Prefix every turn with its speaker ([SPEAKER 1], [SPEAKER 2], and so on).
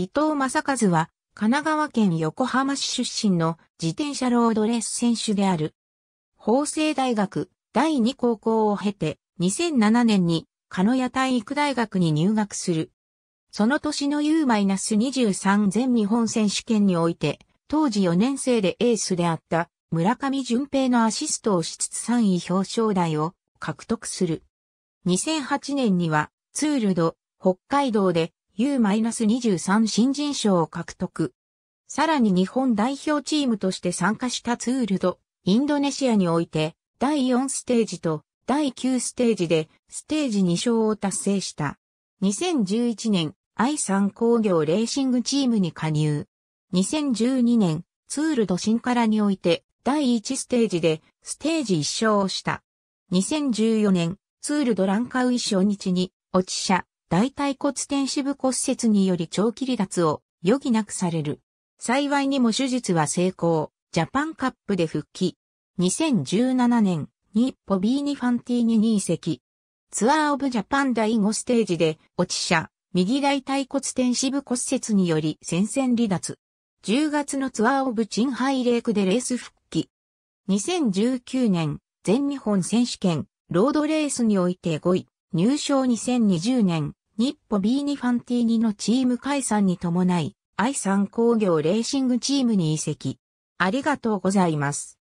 [SPEAKER 1] 伊藤正和は、神奈川県横浜市出身の自転車ロードレース選手である。法政大学第二高校を経て、2007年に鹿屋体育大学に入学する。その年の U-23 全日本選手権において、当時4年生でエースであった村上淳平のアシストをしつつ3位表彰台を獲得する。2008年にはツールド北海道で U-23 新人賞を獲得。さらに日本代表チームとして参加したツールド、インドネシアにおいて、第4ステージと第9ステージで、ステージ2勝を達成した。2011年、愛産工業レーシングチームに加入。2012年、ツールド新からにおいて、第1ステージで、ステージ1勝をした。2014年、ツールドランカウイ初日に、落ち車、大腿骨転死部骨折により長期離脱を余儀なくされる。幸いにも手術は成功、ジャパンカップで復帰。2017年、ポビーニファンティーニに移籍。ツアーオブジャパン第5ステージで落ち者、右大腿骨転死部骨折により戦線離脱。10月のツアーオブチンハイレークでレース復帰。2019年、全日本選手権、ロードレースにおいて5位、入賞2020年、日本 b にファンティーニのチーム解散に伴い、愛産工業レーシングチームに移籍。ありがとう
[SPEAKER 2] ございます。